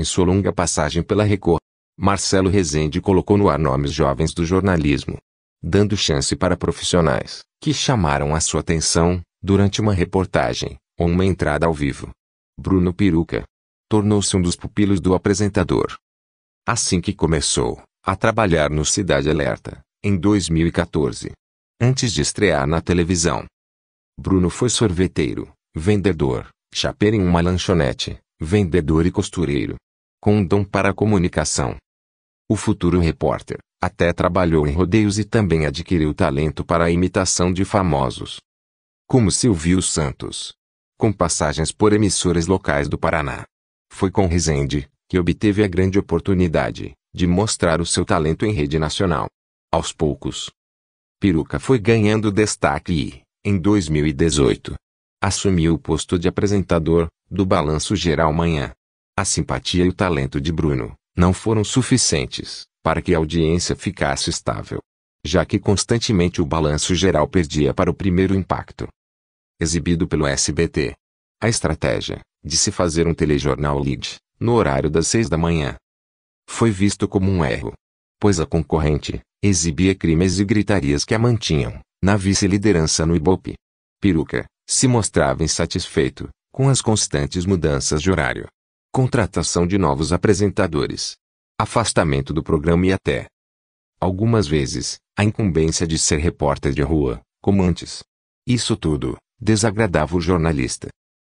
Em sua longa passagem pela Record, Marcelo Rezende colocou no ar nomes jovens do jornalismo, dando chance para profissionais que chamaram a sua atenção durante uma reportagem ou uma entrada ao vivo. Bruno Peruca tornou-se um dos pupilos do apresentador. Assim que começou a trabalhar no Cidade Alerta, em 2014, antes de estrear na televisão. Bruno foi sorveteiro, vendedor, chapeiro em uma lanchonete, vendedor e costureiro com um dom para a comunicação. O futuro repórter até trabalhou em rodeios e também adquiriu talento para a imitação de famosos. Como Silvio Santos. Com passagens por emissoras locais do Paraná. Foi com Rezende que obteve a grande oportunidade de mostrar o seu talento em rede nacional. Aos poucos, Peruca foi ganhando destaque e, em 2018, assumiu o posto de apresentador do Balanço Geral Manhã. A simpatia e o talento de Bruno não foram suficientes para que a audiência ficasse estável, já que constantemente o balanço geral perdia para o primeiro impacto. Exibido pelo SBT. A estratégia de se fazer um telejornal lead no horário das seis da manhã foi visto como um erro, pois a concorrente exibia crimes e gritarias que a mantinham na vice-liderança no Ibope. Peruca se mostrava insatisfeito com as constantes mudanças de horário contratação de novos apresentadores, afastamento do programa e até, algumas vezes, a incumbência de ser repórter de rua, como antes. Isso tudo desagradava o jornalista.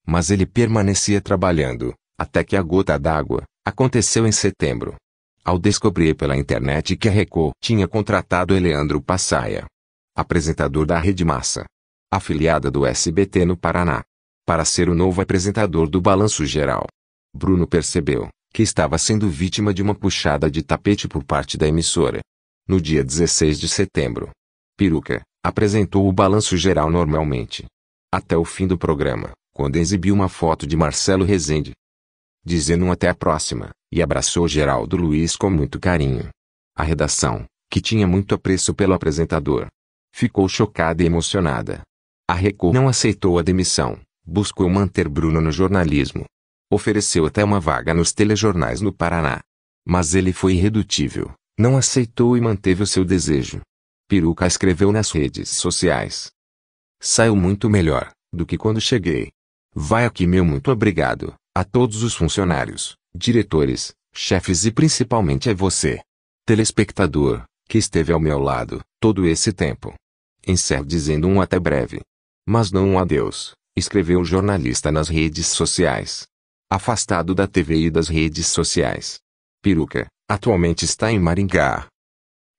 Mas ele permanecia trabalhando, até que a gota d'água aconteceu em setembro. Ao descobrir pela internet que a Record tinha contratado Eleandro Passaia, apresentador da Rede Massa, afiliada do SBT no Paraná, para ser o novo apresentador do Balanço Geral. Bruno percebeu que estava sendo vítima de uma puxada de tapete por parte da emissora. No dia 16 de setembro, Peruca apresentou o balanço geral normalmente. Até o fim do programa, quando exibiu uma foto de Marcelo Rezende, dizendo um até a próxima, e abraçou Geraldo Luiz com muito carinho. A redação, que tinha muito apreço pelo apresentador, ficou chocada e emocionada. A Record não aceitou a demissão, buscou manter Bruno no jornalismo, Ofereceu até uma vaga nos telejornais no Paraná. Mas ele foi irredutível, não aceitou e manteve o seu desejo. Peruca escreveu nas redes sociais. Saiu muito melhor do que quando cheguei. Vai aqui meu muito obrigado a todos os funcionários, diretores, chefes e principalmente a você, telespectador, que esteve ao meu lado todo esse tempo. Encerro dizendo um até breve. Mas não um adeus, escreveu o jornalista nas redes sociais afastado da TV e das redes sociais. Peruca, atualmente está em Maringá,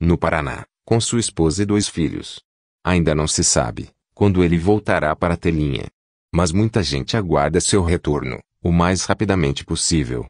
no Paraná, com sua esposa e dois filhos. Ainda não se sabe quando ele voltará para a telinha. Mas muita gente aguarda seu retorno, o mais rapidamente possível.